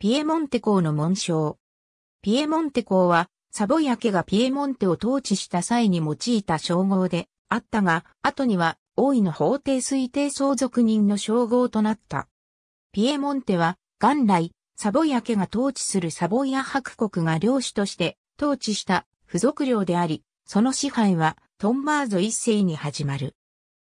ピエモンテ公の紋章。ピエモンテ公は、サボヤ家がピエモンテを統治した際に用いた称号であったが、後には、王位の法廷推定相続人の称号となった。ピエモンテは、元来、サボヤ家が統治するサボヤ白国が領主として統治した付属領であり、その支配はトンマーゾ一世に始まる。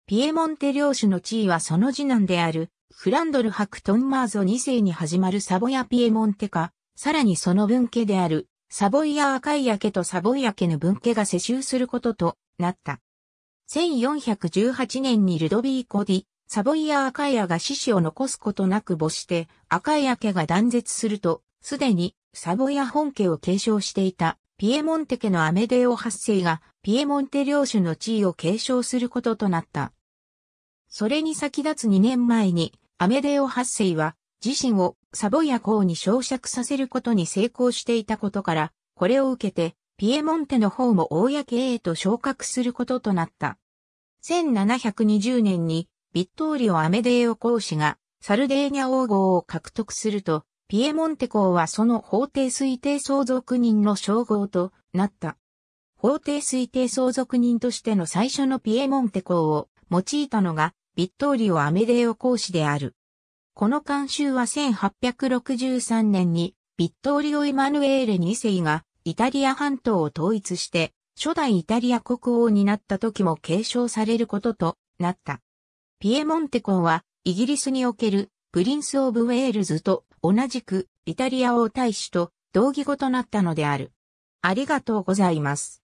ピエモンテ領主の地位はその次男であるフランドルハクトンマーゾ2世に始まるサボヤピエモンテ家、さらにその分家である、サボイアカイア家とサボイア家の分家が世襲することとなった。1418年にルドビーコディ、サボイアカイアが死死を残すことなく子して、カイア家が断絶すると、すでにサボイア本家を継承していた、ピエモンテ家のアメデオ八世が、ピエモンテ領主の地位を継承することとなった。それに先立つ2年前に、アメデオ8世は自身をサボヤ公に昇灼させることに成功していたことから、これを受けて、ピエモンテの方も公へと昇格することとなった。1720年に、ビットーリオ・アメデオ公子が、サルデーニャ王号を獲得すると、ピエモンテ公はその法定推定相続人の称号となった。法定推定相続人としての最初のピエモンテ公を用いたのが、ビットーリオ・アメデーオ公使である。この慣習は1863年にビットーリオ・イマヌエーレ2世がイタリア半島を統一して初代イタリア国王になった時も継承されることとなった。ピエモンテ公はイギリスにおけるプリンス・オブ・ウェールズと同じくイタリア王大使と同義語となったのである。ありがとうございます。